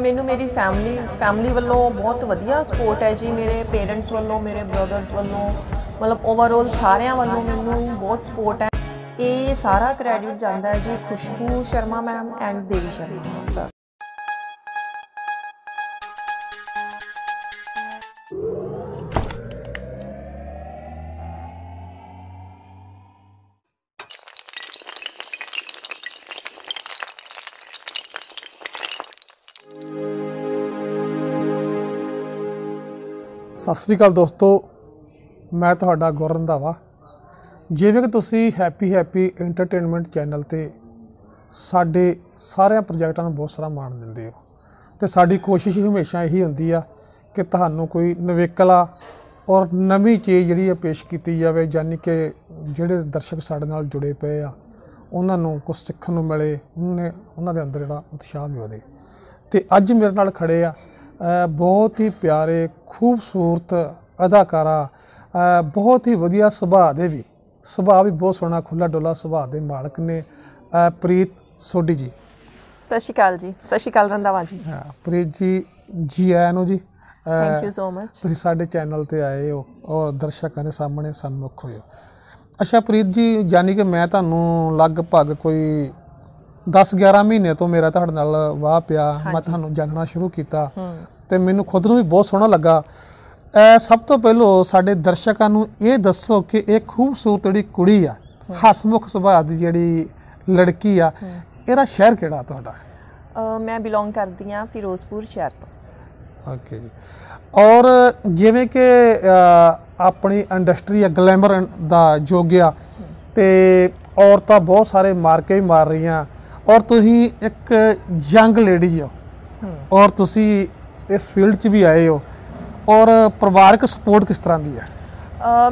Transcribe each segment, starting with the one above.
ਮੈਨੂੰ ਮੇਰੀ family family ਵੱਲੋਂ ਬਹੁਤ ਵਧੀਆ ਸਪੋਰਟ ਹੈ ਜੀ ਮੇਰੇ ਪੇਰੈਂਟਸ ਵੱਲੋਂ ਮੇਰੇ ਬ੍ਰਦਰਸ ਵੱਲੋਂ ਮਤਲਬ ਓਵਰਆਲ ਸਾਰਿਆਂ ਵੱਲੋਂ ਮੈਨੂੰ ਬਹੁਤ ਸਪੋਰਟ ਹੈ ਇਹ ਸਾਰਾ ਕ੍ਰੈਡਿਟ ਜਾਂਦਾ ਹੈ ਜੀ Khushboo Sharma ma'am and Devi Sharma sir ਸਤਿ ਸ੍ਰੀ ਅਕਾਲ ਦੋਸਤੋ ਮੈਂ ਤੁਹਾਡਾ ਗੁਰਨ ਦਾਵਾ ਜਿਵੇਂ ਕਿ ਤੁਸੀਂ ਹੈਪੀ ਹੈਪੀ ਐਂਟਰਟੇਨਮੈਂਟ ਚੈਨਲ ਤੇ ਸਾਡੇ ਸਾਰਿਆਂ ਪ੍ਰੋਜੈਕਟਾਂ ਨੂੰ ਬਹੁਤ ਸਾਰਾ ਮਾਣ ਦਿੰਦੇ ਹੋ ਤੇ ਸਾਡੀ ਕੋਸ਼ਿਸ਼ ਹਮੇਸ਼ਾ ਇਹੀ ਹੁੰਦੀ ਆ ਕਿ ਤੁਹਾਨੂੰ ਕੋਈ ਨਵੇਕਲਾ ਔਰ ਨਵੀਂ ਚੀਜ਼ ਜਿਹੜੀ ਆ ਪੇਸ਼ ਕੀਤੀ ਜਾਵੇ ਜਾਨੀ ਕਿ ਜਿਹੜੇ ਦਰਸ਼ਕ ਸਾਡੇ ਨਾਲ ਜੁੜੇ ਪਏ ਆ ਉਹਨਾਂ ਨੂੰ ਕੁਝ ਸਿੱਖਣ ਨੂੰ ਮਿਲੇ ਉਹਨੇ ਉਹਨਾਂ ਦੇ ਅੰਦਰ ਜਿਹੜਾ ਉਤਸ਼ਾਹ ਵੀ ਵਧੇ ਤੇ ਅੱਜ ਮੇਰੇ ਨਾਲ ਖੜੇ ਆ ਬਹੁਤ ਹੀ ਪਿਆਰੇ ਖੂਬਸੂਰਤ ਅਦਾਕਾਰਾ ਬਹੁਤ ਹੀ ਵਧੀਆ ਸੁਭਾਅ ਦੇ ਵੀ ਸੁਭਾਅ ਵੀ ਬਹੁਤ ਸੋਹਣਾ ਖੁੱਲਾ ਡੋਲਾ ਸੁਭਾਅ ਦੇ ਮਾਲਕ ਨੇ ਪ੍ਰੀਤ ਸੋਢੀ ਜੀ ਸਤਿ ਸ਼੍ਰੀ ਅਕਾਲ ਜੀ ਸਤਿ ਸ਼੍ਰੀ ਅਕਾਲ ਰੰਦਾਵਾ ਜੀ ਹਾਂ ਪ੍ਰੀਤ ਜੀ ਜੀ ਆਇਆਂ ਨੂੰ ਜੀ ਥੈਂਕ ਯੂ ਸੋ ਮਚ ਤੁਸੀਂ ਸਾਡੇ ਚੈਨਲ ਤੇ ਆਏ ਹੋ ਔਰ ਦਰਸ਼ਕਾਂ ਦੇ ਸਾਹਮਣੇ ਸਨਮੁਖ ਹੋਏ ਅੱਛਾ ਪ੍ਰੀਤ ਜੀ ਜਾਨੀ ਕਿ ਮੈਂ ਤੁਹਾਨੂੰ ਲਗਭਗ ਕੋਈ 10 11 ਮਹੀਨੇ ਤੋਂ ਮੇਰਾ ਤੁਹਾਡੇ ਨਾਲ ਵਾਹ ਪਿਆ ਮੈਂ ਤੁਹਾਨੂੰ ਜਾਣਨਾ ਸ਼ੁਰੂ ਕੀਤਾ ਤੇ ਮੈਨੂੰ ਖੁਦ ਨੂੰ ਵੀ ਬਹੁਤ ਸੋਹਣਾ ਲੱਗਾ ਸਭ ਤੋਂ ਪਹਿਲਾਂ ਸਾਡੇ ਦਰਸ਼ਕਾਂ ਨੂੰ ਇਹ ਦੱਸੋ ਕਿ ਇਹ ਖੂਬਸੂਰਤ ਜਿਹੜੀ ਕੁੜੀ ਆ ਹਸਮੁਖ ਸੁਭਾਅ ਦੀ ਜਿਹੜੀ ਲੜਕੀ ਆ ਇਹਦਾ ਸ਼ਹਿਰ ਕਿਹੜਾ ਤੁਹਾਡਾ ਮੈਂ ਬਿਲੋਂਗ ਕਰਦੀ ਆ ਫਿਰੋਜ਼ਪੁਰ ਸ਼ਹਿਰ ਤੋਂ ਓਕੇ ਜੀ ਔਰ ਜਿਵੇਂ ਕਿ ਆਪਣੀ ਇੰਡਸਟਰੀ ਆ ਗਲੈਮਰ ਦਾ ਯੁੱਗ ਆ ਤੇ ਔਰਤਾਂ ਬਹੁਤ ਸਾਰੇ ਮਾਰਕੇ ਵੀ ਮਾਰ ਰਹੀਆਂ ਔਰ ਤੁਸੀਂ ਇੱਕ ਯੰਗ ਲੇਡੀ ਹੋ ਔਰ ਤੁਸੀਂ ਇਸ ਫੀਲਡ 'ਚ ਵੀ ਆਏ ਹੋ ਔਰ ਪਰਿਵਾਰਕ ਸਪੋਰਟ ਕਿਸ ਤਰ੍ਹਾਂ ਦੀ ਹੈ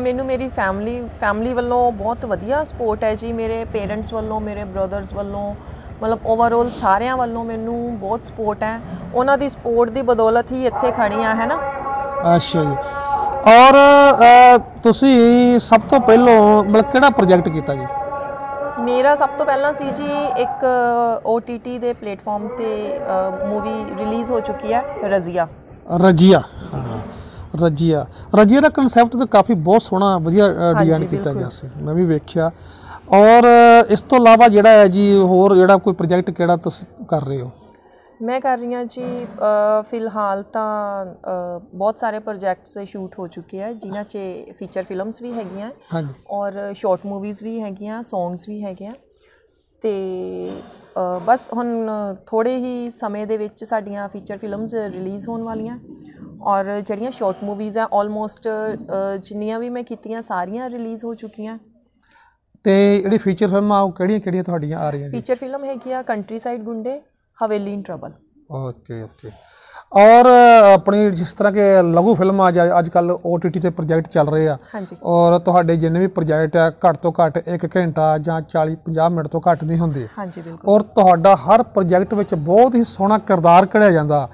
ਮੈਨੂੰ ਮੇਰੀ ਫੈਮਿਲੀ ਫੈਮਿਲੀ ਵੱਲੋਂ ਬਹੁਤ ਵਧੀਆ ਸਪੋਰਟ ਹੈ ਜੀ ਮੇਰੇ ਪੇਰੈਂਟਸ ਵੱਲੋਂ ਮੇਰੇ ਬ੍ਰਦਰਸ ਵੱਲੋਂ ਮਤਲਬ ਓਵਰਆਲ ਸਾਰਿਆਂ ਵੱਲੋਂ ਮੈਨੂੰ ਬਹੁਤ ਸਪੋਰਟ ਹੈ ਉਹਨਾਂ ਦੀ ਸਪੋਰਟ ਦੀ ਬਦੌਲਤ ਹੀ ਇੱਥੇ ਖੜੀ ਆ ਹੈ ਨਾ ਅੱਛਾ ਜੀ ਔਰ ਤੁਸੀਂ ਸਭ ਤੋਂ ਪਹਿਲਾਂ ਮਤਲਬ ਕਿਹੜਾ ਪ੍ਰੋਜੈਕਟ ਕੀਤਾ ਜੀ ਮੇਰਾ ਸਭ ਤੋਂ ਪਹਿਲਾਂ ਸੀ ਜੀ ਇੱਕ OTT ਦੇ ਪਲੇਟਫਾਰਮ ਤੇ ਮੂਵੀ ਰਿਲੀਜ਼ ਹੋ ਚੁੱਕੀ ਹੈ ਰਜ਼ੀਆ ਰਜ਼ੀਆ ਰਜ਼ੀਆ ਰਜ਼ੀਆ ਦਾ ਕਨਸੈਪਟ ਤਾਂ ਕਾਫੀ ਬਹੁਤ ਸੋਹਣਾ ਵਧੀਆ ਡਿਜ਼ਾਈਨ ਕੀਤਾ ਗਿਆ ਸੀ ਮੈਂ ਵੀ ਵੇਖਿਆ ਔਰ ਇਸ ਤੋਂ ਇਲਾਵਾ ਜਿਹੜਾ ਹੈ ਜੀ ਹੋਰ ਜਿਹੜਾ ਕੋਈ ਪ੍ਰੋਜੈਕਟ ਕਿਹੜਾ ਤੁਸੀਂ ਕਰ ਰਹੇ ਹੋ ਮੈਂ ਕਰ ਰਹੀ ਹਾਂ ਜੀ ਫਿਲਹਾਲ ਤਾਂ ਬਹੁਤ ਸਾਰੇ ਪ੍ਰੋਜੈਕਟਸ ਸ਼ੂਟ ਹੋ ਚੁੱਕੇ ਆ ਜਿਨ੍ਹਾਂ 'ਚ ਫੀਚਰ ਫਿਲਮਸ ਵੀ ਹੈਗੀਆਂ ਹਾਂਜੀ ਔਰ ਸ਼ਾਰਟ ਮੂਵੀਜ਼ ਵੀ ਹੈਗੀਆਂ ਸੌਂਗਸ ਵੀ ਹੈਗੇ ਆ ਤੇ ਬਸ ਹੁਣ ਥੋੜੇ ਹੀ ਸਮੇਂ ਦੇ ਵਿੱਚ ਸਾਡੀਆਂ ਫੀਚਰ ਫਿਲਮਸ ਰਿਲੀਜ਼ ਹੋਣ ਵਾਲੀਆਂ ਔਰ ਜਿਹੜੀਆਂ ਸ਼ਾਰਟ ਮੂਵੀਜ਼ ਆ ਆਲਮੋਸਟ ਜਿੰਨੀਆਂ ਵੀ ਮੈਂ ਕੀਤੀਆਂ ਸਾਰੀਆਂ ਰਿਲੀਜ਼ ਹੋ ਚੁੱਕੀਆਂ ਤੇ ਜਿਹੜੀ ਫੀਚਰ ਫਿਲਮ ਆ ਉਹ ਕਿਹੜੀਆਂ ਕਿਹੜੀਆਂ ਤੁਹਾਡੀਆਂ ਆ ਰਹੀਆਂ ਜੀ ਫੀਚਰ ਫਿਲਮ ਹੈਗੀ ਆ ਕੰਟਰੀਸਾਈਡ ਗੁੰਡੇ ਹਵੇਲੀ ਇਨ ट्रबल ओके ओके ਔਰ ਆਪਣੀ ਜਿਸ ਤਰ੍ਹਾਂ ਕਿ ਲਘੂ ਫਿਲਮ ਆ ਅੱਜ ਕੱਲ OTT ਤੇ ਪ੍ਰੋਜੈਕਟ ਚੱਲ ਰਹੇ ਆ ਔਰ ਤੁਹਾਡੇ ਜਿੰਨੇ ਵੀ ਪ੍ਰੋਜੈਕਟ ਆ ਘੱਟ ਤੋਂ ਘੱਟ 1 ਘੰਟਾ ਜਾਂ 40 50 ਮਿੰਟ ਤੋਂ ਘੱਟ ਨਹੀਂ ਹੁੰਦੇ ਹਾਂਜੀ ਬਿਲਕੁਲ ਔਰ ਤੁਹਾਡਾ ਹਰ ਪ੍ਰੋਜੈਕਟ ਵਿੱਚ ਬਹੁਤ ਹੀ ਸੋਹਣਾ ਕਿਰਦਾਰ ਘੜਿਆ ਜਾਂਦਾ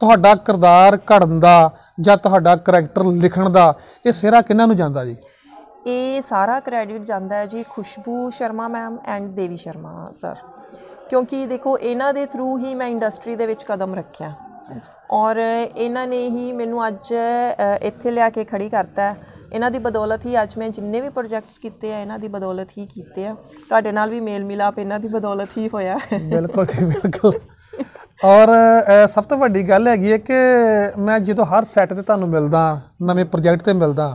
ਤੁਹਾਡਾ ਕਿਰਦਾਰ ਘੜਨ ਦਾ ਜਾਂ ਤੁਹਾਡਾ ਕੈਰੈਕਟਰ ਲਿਖਣ ਦਾ ਇਹ ਸਿਹਰਾ ਕਿਹਨਾਂ ਨੂੰ ਜਾਂਦਾ ਜੀ ਇਹ ਸਾਰਾ ਕ੍ਰੈਡਿਟ ਜਾਂਦਾ ਹੈ ਜੀ Khushboo Sharma ma'am and Devi Sharma sir ਕਿਉਂਕਿ ਦੇਖੋ ਇਹਨਾਂ ਦੇ ਥਰੂ ਹੀ ਮੈਂ ਇੰਡਸਟਰੀ ਦੇ ਵਿੱਚ ਕਦਮ ਰੱਖਿਆ ਔਰ ਇਹਨਾਂ ਨੇ ਹੀ ਮੈਨੂੰ ਅੱਜ ਇੱਥੇ ਲਿਆ ਕੇ ਖੜੀ ਕਰਤਾ ਇਹਨਾਂ ਦੀ ਬਦੌਲਤ ਹੀ ਅੱਜ ਮੈਂ ਜਿੰਨੇ ਵੀ ਪ੍ਰੋਜੈਕਟਸ ਕੀਤੇ ਆ ਇਹਨਾਂ ਦੀ ਬਦੌਲਤ ਹੀ ਕੀਤੇ ਆ ਤੁਹਾਡੇ ਨਾਲ ਵੀ ਮੇਲ ਮਿਲਾਪ ਇਹਨਾਂ ਦੀ ਬਦੌਲਤ ਹੀ ਹੋਇਆ ਬਿਲਕੁਲ ਜੀ ਬਿਲਕੁਲ ਔਰ ਸਭ ਤੋਂ ਵੱਡੀ ਗੱਲ ਹੈਗੀ ਹੈ ਕਿ ਮੈਂ ਜਦੋਂ ਹਰ ਸੈੱਟ ਤੇ ਤੁਹਾਨੂੰ ਮਿਲਦਾ ਨਵੇਂ ਪ੍ਰੋਜੈਕਟ ਤੇ ਮਿਲਦਾ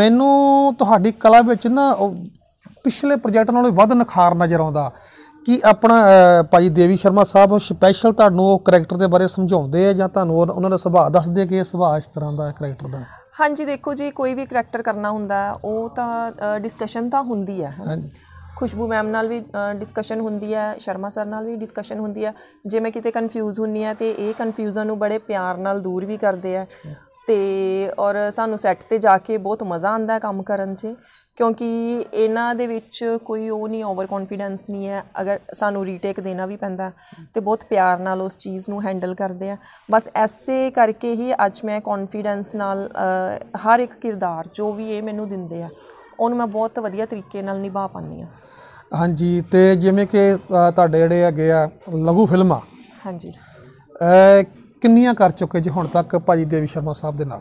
ਮੈਨੂੰ ਤੁਹਾਡੀ ਕਲਾ ਵਿੱਚ ਨਾ ਪਿਛਲੇ ਪ੍ਰੋਜੈਕਟ ਨਾਲੋਂ ਵੱਧ ਨਖਾਰ ਨਜ਼ਰ ਆਉਂਦਾ ਕਿ ਆਪਣਾ ਭਾਜੀ ਦੇਵੀ ਸ਼ਰਮਾ ਸਾਹਿਬ ਉਹ ਸਪੈਸ਼ਲ ਤੁਹਾਨੂੰ ਉਹ ਕੈਰੈਕਟਰ ਦੇ ਬਾਰੇ ਸਮਝਾਉਂਦੇ ਆ ਜਾਂ ਤੁਹਾਨੂੰ ਉਹ- ਉਹਨਾਂ ਦਾ ਸੁਭਾਅ ਦੱਸਦੇ ਕਿ ਇਹ ਸੁਭਾਅ ਇਸ ਤਰ੍ਹਾਂ ਦਾ ਕੈਰੈਕਟਰ ਦਾ ਹਾਂਜੀ ਦੇਖੋ ਜੀ ਕੋਈ ਵੀ ਕਰੈਕਟਰ ਕਰਨਾ ਹੁੰਦਾ ਉਹ ਤਾਂ ਡਿਸਕਸ਼ਨ ਤਾਂ ਹੁੰਦੀ ਹੈ ਹਾਂਜੀ ਖੁਸ਼ਬੂ ਮੈਮ ਨਾਲ ਵੀ ਡਿਸਕਸ਼ਨ ਹੁੰਦੀ ਹੈ ਸ਼ਰਮਾ ਸਰ ਨਾਲ ਵੀ ਡਿਸਕਸ਼ਨ ਹੁੰਦੀ ਹੈ ਜੇ ਮੈਂ ਕਿਤੇ ਕਨਫਿਊਜ਼ ਹੁੰਨੀ ਆ ਤੇ ਇਹ ਕਨਫਿਊਜ਼ਨ ਨੂੰ ਬੜੇ ਪਿਆਰ ਨਾਲ ਦੂਰ ਵੀ ਕਰਦੇ ਆ ਤੇ ਔਰ ਸਾਨੂੰ ਸੈੱਟ ਤੇ ਜਾ ਕੇ ਬਹੁਤ ਮਜ਼ਾ ਆਉਂਦਾ ਕੰਮ ਕਰਨ 'ਚ ਕਿਉਂਕਿ ਇਹਨਾਂ ਦੇ ਵਿੱਚ ਕੋਈ ਉਹ ਨਹੀਂ ਓਵਰ ਕੌਨਫੀਡੈਂਸ ਨਹੀਂ ਹੈ ਅਗਰ ਸਾਨੂੰ ਰੀਟੇਕ ਦੇਣਾ ਵੀ ਪੈਂਦਾ ਤੇ ਬਹੁਤ ਪਿਆਰ ਨਾਲ ਉਸ ਚੀਜ਼ ਨੂੰ ਹੈਂਡਲ ਕਰਦੇ ਆ ਬਸ ਐਸੇ ਕਰਕੇ ਹੀ ਅੱਜ ਮੈਂ ਕੌਨਫੀਡੈਂਸ ਨਾਲ ਹਰ ਇੱਕ ਕਿਰਦਾਰ ਜੋ ਵੀ ਇਹ ਮੈਨੂੰ ਦਿੰਦੇ ਆ ਉਹਨੂੰ ਮੈਂ ਬਹੁਤ ਵਧੀਆ ਤਰੀਕੇ ਨਾਲ ਨਿਭਾ ਪਾਉਂਦੀ ਆ ਹਾਂਜੀ ਤੇ ਜਿਵੇਂ ਕਿ ਤੁਹਾਡੇ ਜਿਹੜੇ ਹੈਗੇ ਆ ਲਘੂ ਫਿਲਮਾਂ ਹਾਂਜੀ ਕਿੰਨੀਆਂ ਕਰ ਚੁੱਕੇ ਜੀ ਹੁਣ ਤੱਕ ਭਾਜੀ ਦੇਵੀ ਸ਼ਰਮਾ ਸਾਹਿਬ ਦੇ ਨਾਲ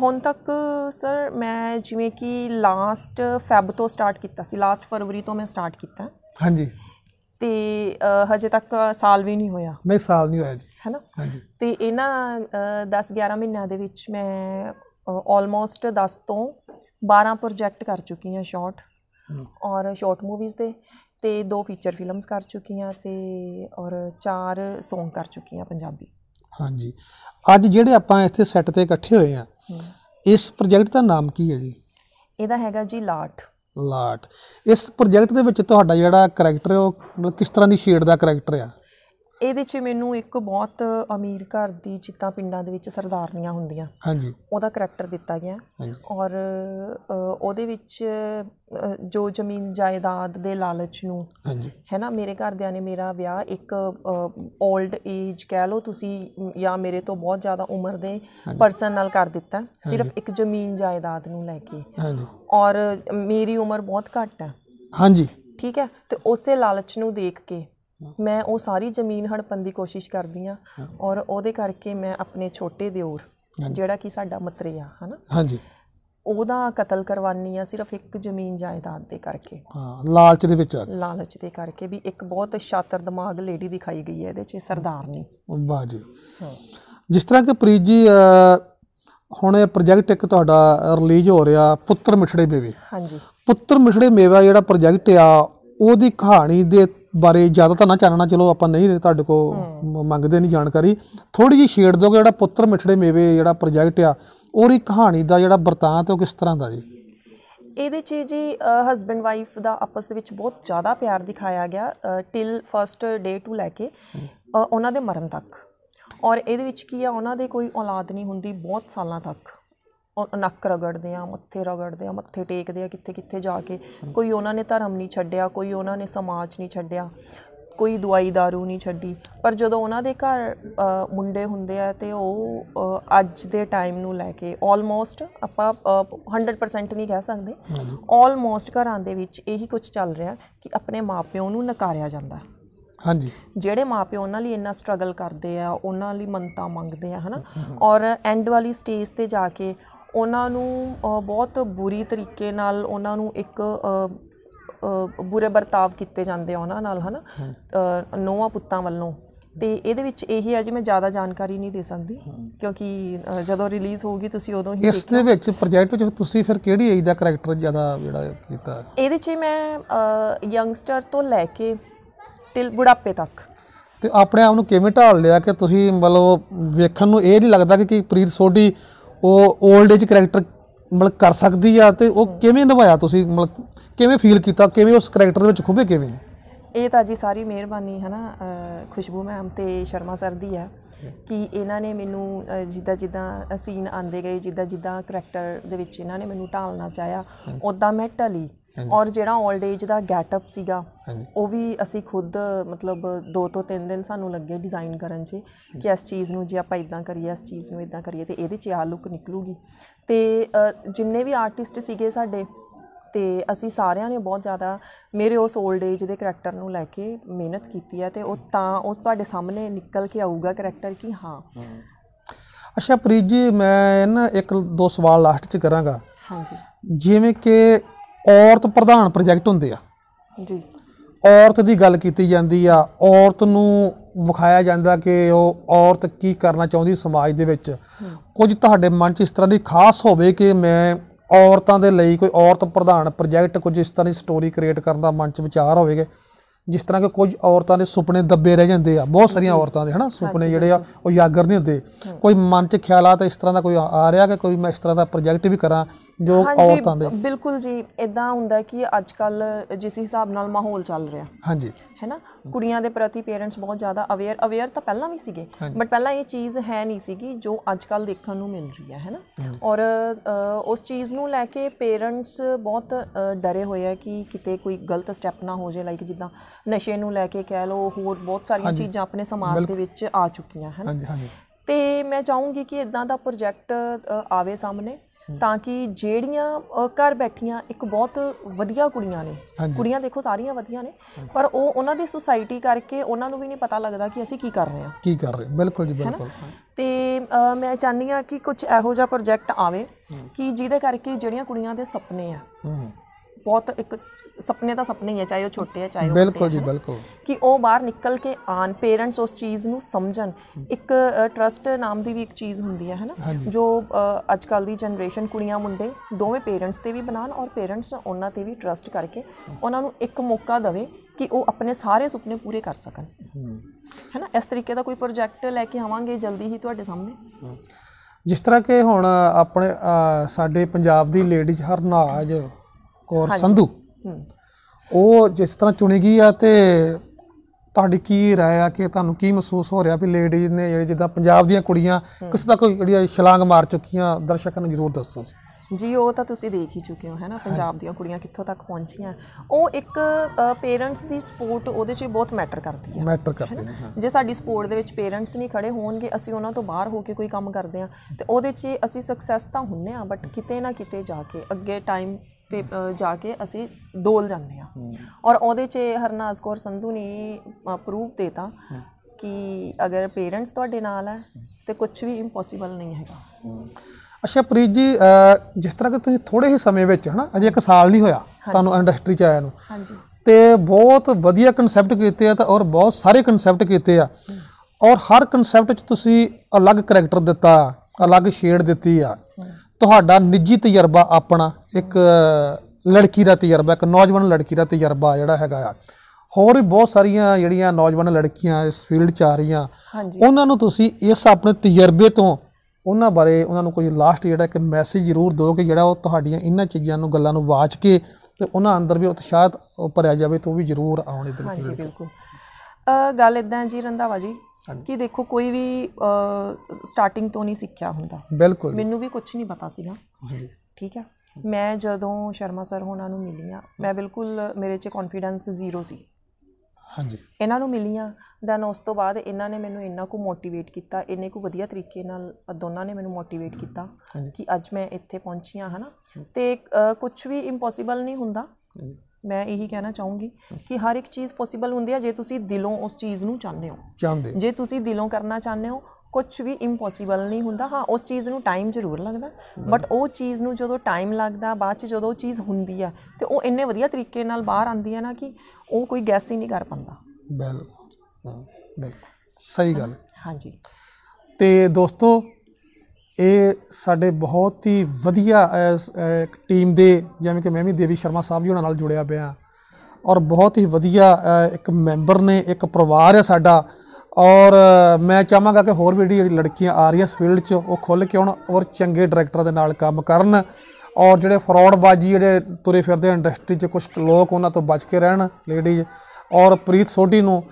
ਹੁਣ ਤੱਕ ਸਰ ਮੈਂ ਜਿਵੇਂ ਕਿ ਲਾਸਟ ਫੈਬ ਤੋਂ ਸਟਾਰਟ ਕੀਤਾ ਸੀ ਲਾਸਟ ਫਰਵਰੀ ਤੋਂ ਮੈਂ ਸਟਾਰਟ ਕੀਤਾ ਹਾਂਜੀ ਤੇ ਹਜੇ ਤੱਕ ਸਾਲ ਵੀ ਨਹੀਂ ਹੋਇਆ ਨਹੀਂ ਸਾਲ ਨਹੀਂ ਹੋਇਆ ਜੀ ਹੈਨਾ ਹਾਂਜੀ ਤੇ ਇਹਨਾਂ 10 11 ਮਹੀਨਿਆਂ ਦੇ ਵਿੱਚ ਮੈਂ ਆਲਮੋਸਟ 10 ਤੋਂ 12 ਪ੍ਰੋਜੈਕਟ ਕਰ ਚੁੱਕੀ ਹਾਂ ਸ਼ਾਰਟ ਔਰ ਸ਼ਾਰਟ ਮੂਵੀਜ਼ ਦੇ ਤੇ ਦੋ ਫੀਚਰ ਫਿਲਮਸ ਕਰ ਚੁੱਕੀ ਹਾਂ ਤੇ ਔਰ ਚਾਰ Song ਕਰ ਚੁੱਕੀ ਹਾਂ ਪੰਜਾਬੀ ਹਾਂਜੀ ਅੱਜ ਜਿਹੜੇ ਆਪਾਂ ਇੱਥੇ ਸੈੱਟ ਤੇ ਇਕੱਠੇ ਹੋਏ ਆ ਇਸ ਪ੍ਰੋਜੈਕਟ ਦਾ ਨਾਮ ਕੀ ਹੈ ਜੀ ਇਹਦਾ ਹੈਗਾ ਜੀ ਲਾਟ ਲਾਟ ਇਸ ਪ੍ਰੋਜੈਕਟ ਦੇ ਵਿੱਚ ਤੁਹਾਡਾ ਜਿਹੜਾ ਕੈਰੈਕਟਰ ਉਹ ਮਤਲਬ ਕਿਸ ਤਰ੍ਹਾਂ ਦੀ ਸ਼ੇਡ ਦਾ ਕੈਰੈਕਟਰ ਆ ਇਹਦੇ 'ਚ ਮੈਨੂੰ ਇੱਕ ਬਹੁਤ ਅਮੀਰ ਘਰ ਦੀ ਚਿੱਤਾ ਪਿੰਡਾਂ ਦੇ ਵਿੱਚ ਸਰਦਾਰਨੀਆਂ ਹੁੰਦੀਆਂ ਹਾਂਜੀ ਉਹਦਾ ਕੈਰੈਕਟਰ ਦਿੱਤਾ ਗਿਆ ਔਰ ਉਹਦੇ ਵਿੱਚ ਜੋ ਜ਼ਮੀਨ ਜਾਇਦਾਦ ਦੇ ਲਾਲਚ ਨੂੰ ਹਾਂਜੀ ਹੈਨਾ ਮੇਰੇ ਘਰਦਿਆਂ ਨੇ ਮੇਰਾ ਵਿਆਹ ਇੱਕ 올ਡ ਏਜ ਕਹਿ ਲਓ ਤੁਸੀਂ ਜਾਂ ਮੇਰੇ ਤੋਂ ਬਹੁਤ ਜ਼ਿਆਦਾ ਉਮਰ ਦੇ ਪਰਸਨ ਨਾਲ ਕਰ ਦਿੱਤਾ ਸਿਰਫ ਇੱਕ ਜ਼ਮੀਨ ਜਾਇਦਾਦ ਨੂੰ ਲੈ ਕੇ ਹਾਂਜੀ ਔਰ ਮੇਰੀ ਉਮਰ ਬਹੁਤ ਘੱਟ ਹੈ ਹਾਂਜੀ ਠੀਕ ਹੈ ਤੇ ਉਸੇ ਲਾਲਚ ਨੂੰ ਦੇਖ ਕੇ ਮੈਂ ਉਹ ਸਾਰੀ ਜ਼ਮੀਨ ਹੜਪਣ ਦੀ ਕੋਸ਼ਿਸ਼ ਕਰਦੀ ਆ ਔਰ ਉਹਦੇ ਕਰਕੇ ਮੈਂ ਆਪਣੇ ਛੋਟੇ ਦਿਓਰ ਜਿਹੜਾ ਕਿ ਸਾਡਾ ਆ ਹਨਾ ਹਾਂਜੀ ਉਹਦਾ ਕਤਲ ਕਰਵਾਨੀ ਆ ਸਿਰਫ ਇੱਕ ਜ਼ਮੀਨ ਜਾਇਦਾਦ ਦੇ ਕਰਕੇ ਹਾਂ ਲਾਲਚ ਦੇ ਵਿੱਚ ਲਾਲਚ ਦੇ ਕਰਕੇ ਵੀ ਇੱਕ ਬਹੁਤ ਸ਼ਾਤਰ ਦਿਮਾਗ ਲੇਡੀ ਦਿਖਾਈ ਗਈ ਹੈ ਇਹਦੇ 'ਚ ਸਰਦਾਰਨੀ ਵਾਹ ਜੀ ਜਿਸ ਤਰ੍ਹਾਂ ਕਿ ਪ੍ਰੀਤ ਜੀ ਹੁਣ ਇਹ ਪ੍ਰੋਜੈਕਟ ਇੱਕ ਤੁਹਾਡਾ ਰਿਲੀਜ਼ ਹੋ ਰਿਹਾ ਪੁੱਤਰ ਮਿਠੜੇ ਮੇਵੇ ਹਾਂਜੀ ਪੁੱਤਰ ਮਿਠੜੇ ਮੇਵਾ ਜਿਹੜਾ ਪ੍ਰੋਜੈਕਟ ਆ ਉਹਦੀ ਕਹਾਣੀ ਦੇ ਬਾਰੇ ਜ਼ਿਆਦਾ ਤਾਂ ਨਾ ਚਾਨਣਾ ਚਲੋ ਆਪਾਂ ਨਹੀਂ ਤੁਹਾਡੇ ਕੋ ਮੰਗਦੇ ਨਹੀਂ ਜਾਣਕਾਰੀ ਥੋੜੀ ਜੀ ਸ਼ੇਡ ਦੋਗੇ ਜਿਹੜਾ ਪੁੱਤਰ ਮਿੱਠੜੇ ਮੇਵੇ ਜਿਹੜਾ ਪ੍ਰੋਜੈਕਟ ਆ ਉਹਦੀ ਕਹਾਣੀ ਦਾ ਜਿਹੜਾ ਵਰਤਾਂਤ ਉਹ ਕਿਸ ਤਰ੍ਹਾਂ ਦਾ ਜੀ ਇਹਦੇ 'ਚ ਜੀ ਹਸਬੰਡ ਵਾਈਫ ਦਾ ਆਪਸ ਦੇ ਵਿੱਚ ਬਹੁਤ ਜ਼ਿਆਦਾ ਪਿਆਰ ਦਿਖਾਇਆ ਗਿਆ ਟਿਲ ਫਰਸਟ ਡੇ ਟੂ ਲੈ ਕੇ ਉਹਨਾਂ ਦੇ ਮਰਨ ਤੱਕ ਔਰ ਇਹਦੇ ਵਿੱਚ ਕੀ ਆ ਉਹਨਾਂ ਦੇ ਕੋਈ ਔਲਾਦ ਨਹੀਂ ਹੁੰਦੀ ਬਹੁਤ ਸਾਲਾਂ ਤੱਕ ਨੱਕ ਰਗੜਦੇ ਆ ਮੱਥੇ ਰਗੜਦੇ ਆ ਮੱਥੇ ਟੇਕਦੇ ਆ ਕਿੱਥੇ ਕਿੱਥੇ ਜਾ ਕੇ ਕੋਈ ਉਹਨਾਂ ਨੇ ਧਰਮ ਨਹੀਂ ਛੱਡਿਆ ਕੋਈ ਉਹਨਾਂ ਨੇ ਸਮਾਜ ਨਹੀਂ ਛੱਡਿਆ ਕੋਈ ਦਵਾਈ दारू ਨਹੀਂ ਛੱਡੀ ਪਰ ਜਦੋਂ ਉਹਨਾਂ ਦੇ ਘਰ ਮੁੰਡੇ ਹੁੰਦੇ ਆ ਤੇ ਉਹ ਅੱਜ ਦੇ ਟਾਈਮ ਨੂੰ ਲੈ ਕੇ ਆਲਮੋਸਟ ਆਪਾਂ 100% ਨਹੀਂ ਕਹਿ ਸਕਦੇ ਆਲਮੋਸਟ ਘਰਾਂ ਦੇ ਵਿੱਚ ਇਹੀ ਕੁਝ ਚੱਲ ਰਿਹਾ ਕਿ ਆਪਣੇ ਮਾਪਿਓ ਨੂੰ ਨਕਾਰਿਆ ਜਾਂਦਾ ਹਾਂਜੀ ਜਿਹੜੇ ਮਾਪੇ ਉਹਨਾਂ ਲਈ ਇੰਨਾ ਸਟਰਗਲ ਕਰਦੇ ਆ ਉਹਨਾਂ ਲਈ ਮੰਤਾ ਮੰਗਦੇ ਆ ਹਨਾ ਔਰ ਐਂਡ ਵਾਲੀ ਸਟੇਜ ਤੇ ਜਾ ਕੇ ਉਹਨਾਂ ਨੂੰ ਬਹੁਤ ਬੁਰੀ ਤਰੀਕੇ ਨਾਲ ਉਹਨਾਂ ਨੂੰ ਇੱਕ ਬੁਰੇ ਵਰਤਾਵ ਕੀਤੇ ਜਾਂਦੇ ਉਹਨਾਂ ਨਾਲ ਹਨਾ ਨੋਆ ਪੁੱਤਾਂ ਵੱਲੋਂ ਤੇ ਇਹਦੇ ਵਿੱਚ ਇਹੀ ਹੈ ਜੀ ਮੈਂ ਜ਼ਿਆਦਾ ਜਾਣਕਾਰੀ ਨਹੀਂ ਦੇ ਸਕਦੀ ਕਿਉਂਕਿ ਜਦੋਂ ਰਿਲੀਜ਼ ਹੋਊਗੀ ਤੁਸੀਂ ਉਦੋਂ ਹੀ ਇਸ ਦੇ ਵਿੱਚ ਪ੍ਰੋਜੈਕਟ ਵਿੱਚ ਤੁਸੀਂ ਫਿਰ ਕਿਹੜੀ ਏਜ ਦਾ ਕੈਰੈਕਟਰ ਜ਼ਿਆਦਾ ਜਿਹੜਾ ਕੀਤਾ ਇਹਦੇ 'ਚ ਮੈਂ ਯੰਗਸਟਰ ਤੋਂ ਲੈ ਕੇ ਟਿਲ ਬੁਢਾਪੇ ਤੱਕ ਤੇ ਆਪਣੇ ਆਪ ਨੂੰ ਕਿਵੇਂ ਢਾਲ ਲਿਆ ਕਿ ਤੁਸੀਂ ਮਤਲਬ ਵੇਖਣ ਨੂੰ ਇਹ ਨਹੀਂ ਲੱਗਦਾ ਕਿ ਪ੍ਰੀਤ ਸੋਢੀ ਉਹ 올ਡ ਏਜ ਕੈਰੈਕਟਰ ਮਤਲਬ ਕਰ ਸਕਦੀ ਆ ਤੇ ਉਹ ਕਿਵੇਂ ਨਿਭਾਇਆ ਤੁਸੀਂ ਮਤਲਬ ਕਿਵੇਂ ਫੀਲ ਕੀਤਾ ਕਿਵੇਂ ਉਸ ਕੈਰੈਕਟਰ ਦੇ ਵਿੱਚ ਖੁੱਭੇ ਕਿਵੇਂ ਇਹ ਤਾਂ ਜੀ ਸਾਰੀ ਮਿਹਰਬਾਨੀ ਹੈ ਨਾ ਖੁਸ਼ਬੂ ਮੈਮ ਤੇ ਸ਼ਰਮਾ ਸਰ ਦੀ ਆ ਕਿ ਇਹਨਾਂ ਨੇ ਮੈਨੂੰ ਜਿੱਦਾਂ ਜਿੱਦਾਂ ਸੀਨ ਆਂਦੇ ਗਏ ਜਿੱਦਾਂ ਜਿੱਦਾਂ ਕੈਰੈਕਟਰ ਦੇ ਵਿੱਚ ਇਹਨਾਂ ਨੇ ਮੈਨੂੰ ਢਾਲਣਾ ਚਾਹਿਆ ਉਦਾਂ ਮੈਂ ਢਲੀ ਔਰ ਜਿਹੜਾ 올ਡ ਏਜ ਦਾ ਗੈਟਅਪ ਸੀਗਾ ਉਹ ਵੀ ਅਸੀਂ ਖੁਦ ਮਤਲਬ 2 ਤੋਂ 3 ਦਿਨ ਸਾਨੂੰ ਲੱਗੇ ਡਿਜ਼ਾਈਨ ਕਰਨ 'ਚ ਕਿ ਇਸ ਚੀਜ਼ ਨੂੰ ਜੇ ਆਪਾਂ ਇਦਾਂ ਕਰੀਏ ਇਸ ਚੀਜ਼ ਨੂੰ ਇਦਾਂ ਕਰੀਏ ਤੇ ਇਹਦੇ 'ਚ ਆ ਲੁੱਕ ਨਿਕਲੂਗੀ ਤੇ ਜਿੰਨੇ ਵੀ ਆਰਟਿਸਟ ਸੀਗੇ ਸਾਡੇ ਤੇ ਅਸੀਂ ਸਾਰਿਆਂ ਨੇ ਬਹੁਤ ਜ਼ਿਆਦਾ ਮੇਰੇ ਉਸ 올ਡ ਏਜ ਦੇ ਕੈਰੈਕਟਰ ਨੂੰ ਲੈ ਕੇ ਮਿਹਨਤ ਕੀਤੀ ਹੈ ਤੇ ਉਹ ਤਾਂ ਉਸ ਤੁਹਾਡੇ ਸਾਹਮਣੇ ਨਿਕਲ ਕੇ ਆਊਗਾ ਕੈਰੈਕਟਰ ਕਿ ਹਾਂ ਅੱਛਾ ਪ੍ਰੀਤ ਜੀ ਮੈਂ ਨਾ ਇੱਕ ਦੋ ਸਵਾਲ ਲਾਸਟ 'ਚ ਕਰਾਂਗਾ ਹਾਂਜੀ ਜਿਵੇਂ ਕਿ ਔਰਤ ਪ੍ਰਧਾਨ ਪ੍ਰੋਜੈਕਟ ਹੁੰਦੇ ਆ ਜੀ ਔਰਤ ਦੀ ਗੱਲ ਕੀਤੀ ਜਾਂਦੀ ਆ ਔਰਤ ਨੂੰ ਵਿਖਾਇਆ ਜਾਂਦਾ ਕਿ ਉਹ ਔਰਤ ਕੀ ਕਰਨਾ ਚਾਹੁੰਦੀ ਸਮਾਜ ਦੇ ਵਿੱਚ ਕੁਝ ਤੁਹਾਡੇ ਮਨ 'ਚ ਇਸ ਤਰ੍ਹਾਂ ਦੀ ਖਾਸ ਹੋਵੇ ਕਿ ਮੈਂ ਔਰਤਾਂ ਦੇ ਲਈ ਕੋਈ ਔਰਤ ਪ੍ਰਧਾਨ ਪ੍ਰੋਜੈਕਟ ਕੁਝ ਇਸ ਤਰ੍ਹਾਂ ਦੀ ਸਟੋਰੀ ਕ੍ਰੀਏਟ ਕਰਨ ਦਾ ਮਨ 'ਚ ਵਿਚਾਰ ਹੋਵੇਗਾ ਜਿਸ ਤਰ੍ਹਾਂ ਕਿ ਕੁਝ ਔਰਤਾਂ ਦੇ ਸੁਪਨੇ ਦੱਬੇ ਰਹਿ ਜਾਂਦੇ ਆ ਬਹੁਤ ਸਾਰੀਆਂ ਔਰਤਾਂ ਦੇ ਹਨਾ ਸੁਪਨੇ ਜਿਹੜੇ ਆ ਉਹ ਯਾਗਰ ਨਹੀਂ ਹੁੰਦੇ ਕੋਈ ਮਨ 'ਚ ਖਿਆਲਾਤ ਇਸ ਤਰ੍ਹਾਂ ਦਾ ਕੋਈ ਆ ਰਿਹਾ ਕਿ ਕੋਈ ਮੈਂ ਇਸ ਤਰ੍ਹਾਂ ਦਾ ਪ੍ਰੋਜੈਕਟ ਵੀ ਕਰਾਂ ਜੋ ਔਰਤਾਂ ਦੇ ਬਿਲਕੁਲ ਜੀ ਇਦਾਂ ਹੁੰਦਾ ਕਿ ਅੱਜ ਕੱਲ ਜਿਸ ਹਿਸਾਬ ਨਾਲ ਮਾਹੌਲ ਚੱਲ ਰਿਹਾ ਹਾਂਜੀ ਹੈਨਾ ਕੁੜੀਆਂ ਦੇ ਪ੍ਰਤੀ ਪੇਰੈਂਟਸ ਬਹੁਤ ਜ਼ਿਆਦਾ ਅਵੇਅਰ ਅਵੇਅਰ ਤਾਂ ਪਹਿਲਾਂ ਵੀ ਸੀਗੇ ਬਟ ਪਹਿਲਾਂ ਇਹ ਚੀਜ਼ ਹੈ ਨਹੀਂ ਸੀਗੀ ਜੋ ਅੱਜ ਕੱਲ ਦੇਖਣ ਨੂੰ ਮਿਲ ਰਹੀ ਹੈ ਹੈਨਾ ਔਰ ਉਸ ਚੀਜ਼ ਨੂੰ ਲੈ ਕੇ ਪੇਰੈਂਟਸ ਬਹੁਤ ਡਰੇ ਹੋਏ ਆ ਕਿ ਕਿਤੇ ਕੋਈ ਗਲਤ ਸਟੈਪ ਨਾ ਹੋ ਜਾਏ ਲਾਈਕ ਜਿੱਦਾਂ ਨਸ਼ੇ ਨੂੰ ਲੈ ਕੇ ਕਹਿ ਲੋ ਹੋਰ ਬਹੁਤ ਸਾਰੀਆਂ ਚੀਜ਼ਾਂ ਆਪਣੇ ਸਮਾਜ ਦੇ ਵਿੱਚ ਆ ਚੁੱਕੀਆਂ ਹਨ ਤੇ ਮੈਂ ਚਾਹੂੰਗੀ ਕਿ ਇਦਾਂ ਦਾ ਪ੍ਰੋਜੈਕਟ ਆਵੇ ਸਾਹਮਣੇ ਤਾਂ ਕਿ ਜਿਹੜੀਆਂ ਘਰ ਬੈਠੀਆਂ ਇੱਕ ਬਹੁਤ ਵਧੀਆ ਕੁੜੀਆਂ ਨੇ ਕੁੜੀਆਂ ਦੇਖੋ ਸਾਰੀਆਂ ਵਧੀਆ ਨੇ ਪਰ ਉਹ ਉਹਨਾਂ ਦੀ ਸੁਸਾਇਟੀ ਕਰਕੇ ਉਹਨਾਂ ਨੂੰ ਵੀ ਨਹੀਂ ਪਤਾ ਲੱਗਦਾ ਕਿ ਅਸੀਂ ਕੀ ਕਰ ਰਹੇ ਹਾਂ ਕੀ ਕਰ ਰਹੇ ਬਿਲਕੁਲ ਜੀ ਬਿਲਕੁਲ ਤੇ ਮੈਂ ਚਾਹਨੀ ਆ ਕਿ ਕੁਝ ਇਹੋ ਜਿਹਾ ਪ੍ਰੋਜੈਕਟ ਆਵੇ ਕਿ ਜਿਹਦੇ ਕਰਕੇ ਜਿਹੜੀਆਂ ਕੁੜੀਆਂ ਦੇ ਸੁਪਨੇ ਆ ਬਹੁਤ ਇੱਕ ਸੁਪਨੇ ਦਾ ਸੁਪਨੇ ਹੀ ਹੈ ਚਾਹੇ ਉਹ ਛੋਟੇ ਆ ਚਾਹੇ ਉਹ ਬਿਲਕੁਲ ਜੀ ਬਿਲਕੁਲ ਕਿ ਉਹ ਬਾਹਰ ਨਿਕਲ ਕੇ ਆਣ ਪੇਰੈਂਟਸ ਉਸ ਚੀਜ਼ ਨੂੰ ਸਮਝਣ ਇੱਕ ਟਰਸਟ ਨਾਮ ਦੀ ਵੀ ਇੱਕ ਚੀਜ਼ ਹੁੰਦੀ ਹੈ ਹਨਾ ਜੋ ਅੱਜ ਕੱਲ ਦੀ ਜਨਰੇਸ਼ਨ ਕੁੜੀਆਂ ਮੁੰਡੇ ਦੋਵੇਂ ਪੇਰੈਂਟਸ ਤੇ ਵੀ ਬਣਾਣ ਔਰ ਪੇਰੈਂਟਸ ਉਹਨਾਂ ਤੇ ਵੀ ਟਰਸਟ ਕਰਕੇ ਉਹਨਾਂ ਨੂੰ ਇੱਕ ਮੌਕਾ ਦਵੇ ਕਿ ਉਹ ਆਪਣੇ ਸਾਰੇ ਸੁਪਨੇ ਪੂਰੇ ਕਰ ਸਕਣ ਹੈਨਾ ਇਸ ਤਰੀਕੇ ਦਾ ਕੋਈ ਪ੍ਰੋਜੈਕਟ ਲੈ ਕੇ ਆਵਾਂਗੇ ਜਲਦੀ ਹੀ ਤੁਹਾਡੇ ਸਾਹਮਣੇ ਜਿਸ ਤਰ੍ਹਾਂ ਕਿ ਹੁਣ ਆਪਣੇ ਸਾਡੇ ਪੰਜਾਬ ਦੀ ਲੇਡੀਜ਼ ਹਰਨਾਜ ਕੌਰ ਸੰਧੂ ਉਹ ਜਿਸ ਤਰ੍ਹਾਂ ਚੁਣੀ ਗਈ ਆ ਤੇ ਤੁਹਾਡੀ ਕੀ رائے ਆ ਕਿ ਤੁਹਾਨੂੰ ਕੀ ਮਹਿਸੂਸ ਹੋ ਰਿਹਾ ਵੀ ਲੇਡੀਜ਼ ਨੇ ਜਿਹੜੇ ਜਿੱਦਾਂ ਪੰਜਾਬ ਦੀਆਂ ਕੁੜੀਆਂ ਕਿਸ ਤੱਕ ਜਿਹੜੀ ਛਲਾਂਗ ਮਾਰ ਚੁੱਕੀਆਂ ਦਰਸ਼ਕਾਂ ਨੂੰ ਜ਼ਰੂਰ ਦੱਸੋ ਜੀ ਉਹ ਤਾਂ ਤੁਸੀਂ ਦੇਖ ਹੀ ਚੁੱਕੇ ਹੋ ਹੈਨਾ ਪੰਜਾਬ ਦੀਆਂ ਕੁੜੀਆਂ ਕਿੱਥੋਂ ਤੱਕ ਪਹੁੰਚੀਆਂ ਉਹ ਇੱਕ ਪੇਰੈਂਟਸ ਦੀ ਸਪੋਰਟ ਉਹਦੇ 'ਚ ਬਹੁਤ ਮੈਟਰ ਕਰਦੀ ਹੈ ਮੈਟਰ ਕਰਦੀ ਹੈ ਜੇ ਸਾਡੀ ਸਪੋਰਟ ਦੇ ਵਿੱਚ ਪੇਰੈਂਟਸ ਨਹੀਂ ਖੜੇ ਹੋਣਗੇ ਅਸੀਂ ਉਹਨਾਂ ਤੋਂ ਬਾਹਰ ਹੋ ਕੇ ਕੋਈ ਕੰਮ ਕਰਦੇ ਆ ਤੇ ਉਹਦੇ 'ਚ ਅਸੀਂ ਸਕਸੈਸ ਤਾਂ ਹੁੰਨੇ ਆ ਬਟ ਕਿਤੇ ਨਾ ਕਿਤੇ ਜਾ ਕੇ ਅੱਗੇ ਟਾਈਮ ਤੇ ਜਾ ਕੇ ਅਸੀਂ ਡੋਲ ਜਾਂਦੇ ਆ ਔਰ ਉਹਦੇ 'ਚ ਹਰਨਾਜ਼ ਕੌਰ ਸੰਧੂ ਨੇ ਪ੍ਰੂਫ ਦਿੱਤਾ ਕਿ ਅਗਰ ਪੇਰੈਂਟਸ ਤੁਹਾਡੇ ਨਾਲ ਹੈ ਤੇ ਕੁਝ ਵੀ ਇੰਪੋਸੀਬਲ ਨਹੀਂ ਹੈਗਾ ਅੱਛਾ ਪ੍ਰੀਤ ਜੀ ਜਿਸ ਤਰ੍ਹਾਂ ਕਿ ਤੁਸੀਂ ਥੋੜੇ ਹੀ ਸਮੇਂ ਵਿੱਚ ਹਨਾ ਅਜੇ ਇੱਕ ਸਾਲ ਨਹੀਂ ਹੋਇਆ ਤੁਹਾਨੂੰ ਇੰਡਸਟਰੀ 'ਚ ਆਇਆ ਨੂੰ ਹਾਂਜੀ ਤੇ ਬਹੁਤ ਵਧੀਆ ਕਨਸੈਪਟ ਕੀਤੇ ਆ ਤਾਂ ਔਰ ਬਹੁਤ ਸਾਰੇ ਕਨਸੈਪਟ ਕੀਤੇ ਆ ਔਰ ਹਰ ਕਨਸੈਪਟ 'ਚ ਤੁਸੀਂ ਅਲੱਗ ਕੈਰੈਕਟਰ ਦਿੱਤਾ ਅਲੱਗ ਸ਼ੇਡ ਦਿੱਤੀ ਆ ਤੁਹਾਡਾ ਨਿੱਜੀ ਤਜਰਬਾ ਆਪਣਾ ਇੱਕ ਲੜਕੀ ਦਾ ਤਜਰਬਾ ਇੱਕ ਨੌਜਵਾਨ ਲੜਕੀ ਦਾ ਤਜਰਬਾ ਜਿਹੜਾ ਹੈਗਾ ਆ ਹੋਰ ਵੀ ਬਹੁਤ ਸਾਰੀਆਂ ਜਿਹੜੀਆਂ ਨੌਜਵਾਨ ਲੜਕੀਆਂ ਇਸ ਫੀਲਡ 'ਚ ਆ ਰਹੀਆਂ ਉਹਨਾਂ ਨੂੰ ਤੁਸੀਂ ਇਸ ਆਪਣੇ ਤਜਰਬੇ ਤੋਂ ਉਹਨਾਂ ਬਾਰੇ ਉਹਨਾਂ ਨੂੰ ਕੋਈ ਲਾਸਟ ਜਿਹੜਾ ਇੱਕ ਮੈਸੇਜ ਜ਼ਰੂਰ ਦਿਓ ਕਿ ਜਿਹੜਾ ਉਹ ਤੁਹਾਡੀਆਂ ਇਹਨਾਂ ਚੀਜ਼ਾਂ ਨੂੰ ਗੱਲਾਂ ਨੂੰ ਵਾਚ ਕੇ ਤੇ ਉਹਨਾਂ ਅੰਦਰ ਵੀ ਉਤਸ਼ਾਹਤ ਭਰਿਆ ਜਾਵੇ ਤੋਂ ਵੀ ਜ਼ਰੂਰ ਆਉਣੇ ਦਿਨ ਹਾਂਜੀ ਬਿਲਕੁਲ ਅ ਗੱਲ ਇਦਾਂ ਜੀ ਰੰਧਾਵਾ ਜੀ ਕਿ ਦੇਖੋ ਕੋਈ ਵੀ ਸਟਾਰਟਿੰਗ ਤੋਂ ਨਹੀਂ ਸਿੱਖਿਆ ਹੁੰਦਾ ਬਿਲਕੁਲ ਮੈਨੂੰ ਵੀ ਕੁਝ ਨਹੀਂ ਪਤਾ ਸੀਗਾ ਠੀਕ ਹੈ ਮੈਂ ਜਦੋਂ ਸ਼ਰਮਾ ਸਰ ਹੋਣਾ ਨੂੰ ਮਿਲੀਆਂ ਮੈਂ ਬਿਲਕੁਲ ਮੇਰੇ 'ਚ ਕੌਨਫੀਡੈਂਸ ਜ਼ੀਰੋ ਸੀ ਹਾਂਜੀ ਇਹਨਾਂ ਨੂੰ ਮਿਲੀਆਂ ਦਨ ਉਸ ਤੋਂ ਬਾਅਦ ਇਹਨਾਂ ਨੇ ਮੈਨੂੰ ਇੰਨਾ ਕੁ ਮੋਟੀਵੇਟ ਕੀਤਾ ਇੰਨੇ ਕੁ ਵਧੀਆ ਤਰੀਕੇ ਨਾਲ ਦੋਨਾਂ ਨੇ ਮੈਨੂੰ ਮੋਟੀਵੇਟ ਕੀਤਾ ਕਿ ਅੱਜ ਮੈਂ ਇੱਥੇ ਪਹੁੰਚੀ ਹਾਂ ਹਨਾ ਤੇ ਕੁਝ ਵੀ ਇੰਪੋਸੀਬਲ ਨਹੀਂ ਹੁੰਦਾ ਮੈਂ ਇਹੀ ਕਹਿਣਾ ਚਾਹੂੰਗੀ ਕਿ ਹਰ ਇੱਕ ਚੀਜ਼ ਪੋਸੀਬਲ ਹੁੰਦੀ ਹੈ ਜੇ ਤੁਸੀਂ ਦਿਲੋਂ ਉਸ ਚੀਜ਼ ਨੂੰ ਚਾਹੁੰਦੇ ਹੋ ਚਾਹੁੰਦੇ ਜੇ ਤੁਸੀਂ ਦਿਲੋਂ ਕਰਨਾ ਚਾਹੁੰਦੇ ਹੋ ਕੁਝ ਵੀ ਇੰਪੋਸੀਬਲ ਨਹੀਂ ਹੁੰਦਾ ਹਾਂ ਉਸ ਚੀਜ਼ ਨੂੰ ਟਾਈਮ ਜ਼ਰੂਰ ਲੱਗਦਾ ਬਟ ਉਹ ਚੀਜ਼ ਨੂੰ ਜਦੋਂ ਟਾਈਮ ਲੱਗਦਾ ਬਾਅਦ ਚ ਜਦੋਂ ਉਹ ਚੀਜ਼ ਹੁੰਦੀ ਆ ਤੇ ਉਹ ਇੰਨੇ ਵਧੀਆ ਤਰੀਕੇ ਨਾਲ ਬਾਹਰ ਆਂਦੀ ਆ ਨਾ ਕਿ ਉਹ ਕੋਈ ਗੈਸ ਹੀ ਨਹੀਂ ਕਰ ਪੰਦਾ ਬਿਲਕੁਲ ਬਿਲਕੁਲ ਸਹੀ ਗੱਲ ਹਾਂਜੀ ਤੇ ਦੋਸਤੋ ਇਹ ਸਾਡੇ ਬਹੁਤ ਹੀ ਵਧੀਆ ਟੀਮ ਦੇ ਜਿਵੇਂ ਕਿ ਮੈਂ ਵੀ ਦੇਵੀ ਸ਼ਰਮਾ ਸਾਹਿਬ ਜੀ ਉਹਨਾਂ ਨਾਲ ਜੁੜਿਆ ਪਿਆ ਔਰ ਬਹੁਤ ਹੀ ਵਧੀਆ ਇੱਕ ਮੈਂਬਰ ਨੇ ਇੱਕ ਪਰਿਵਾਰ ਹੈ ਸਾਡਾ ਔਰ ਮੈਂ ਚਾਹਾਂਗਾ ਕਿ ਹੋਰ ਵੀ ਜਿਹੜੀ ਲੜਕੀਆਂ ਆ ਰਹੀਆਂ ਇਸ ਫੀਲਡ 'ਚ ਉਹ ਖੁੱਲ ਕੇ ਆਉਣ ਔਰ ਚੰਗੇ ਡਾਇਰੈਕਟਰਾਂ ਦੇ ਨਾਲ ਕੰਮ ਕਰਨ ਔਰ ਜਿਹੜੇ ਫਰਾਡਬਾਜ਼ੀ ਜਿਹੜੇ ਤੁਰੇ ਫਿਰਦੇ ਇੰਡਸਟਰੀ 'ਚ ਕੁਝ ਲੋਕ ਉਹਨਾਂ ਤੋਂ ਬਚ ਕੇ ਰਹਿਣ ਲੇਡੀਜ਼ ਔਰ ਪ੍ਰੀਤ ਸੋਢੀ ਨੂੰ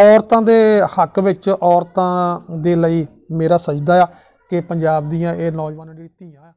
ਔਰਤਾਂ ਦੇ ਹੱਕ ਵਿੱਚ ਔਰਤਾਂ ਦੇ ਲਈ ਮੇਰਾ ਸਜਦਾ ਆ ਕਿ ਪੰਜਾਬ ਦੀਆਂ ਇਹ ਨੌਜਵਾਨ ਜਿਹੜੀ ਧੀਆਂ